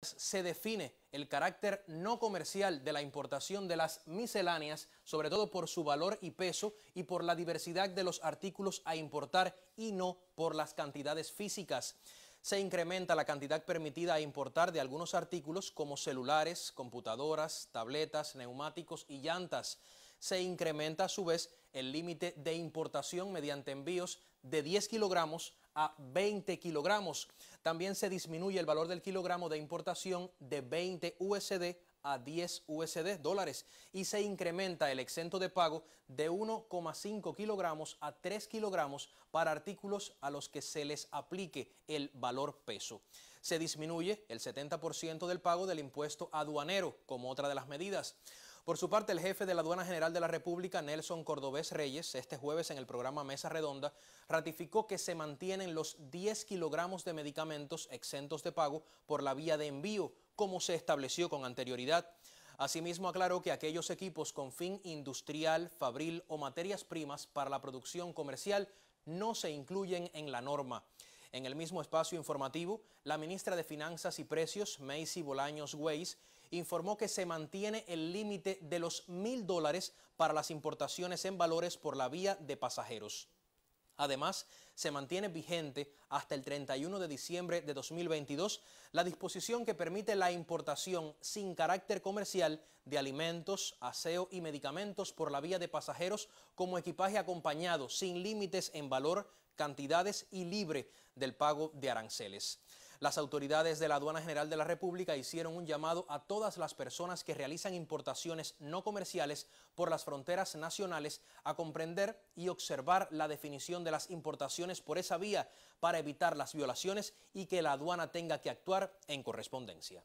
se define el carácter no comercial de la importación de las misceláneas, sobre todo por su valor y peso y por la diversidad de los artículos a importar y no por las cantidades físicas. Se incrementa la cantidad permitida a importar de algunos artículos como celulares, computadoras, tabletas, neumáticos y llantas. Se incrementa a su vez el límite de importación mediante envíos de 10 kilogramos 20 kilogramos. También se disminuye el valor del kilogramo de importación de 20 USD a 10 USD dólares y se incrementa el exento de pago de 1,5 kilogramos a 3 kilogramos para artículos a los que se les aplique el valor peso. Se disminuye el 70% del pago del impuesto aduanero como otra de las medidas. Por su parte, el jefe de la Aduana General de la República, Nelson Cordobés Reyes, este jueves en el programa Mesa Redonda, ratificó que se mantienen los 10 kilogramos de medicamentos exentos de pago por la vía de envío, como se estableció con anterioridad. Asimismo, aclaró que aquellos equipos con fin industrial, fabril o materias primas para la producción comercial no se incluyen en la norma. En el mismo espacio informativo, la ministra de Finanzas y Precios, Macy Bolaños Weiss, informó que se mantiene el límite de los mil dólares para las importaciones en valores por la vía de pasajeros. Además, se mantiene vigente hasta el 31 de diciembre de 2022 la disposición que permite la importación sin carácter comercial de alimentos, aseo y medicamentos por la vía de pasajeros como equipaje acompañado sin límites en valor, cantidades y libre del pago de aranceles. Las autoridades de la Aduana General de la República hicieron un llamado a todas las personas que realizan importaciones no comerciales por las fronteras nacionales a comprender y observar la definición de las importaciones por esa vía para evitar las violaciones y que la aduana tenga que actuar en correspondencia.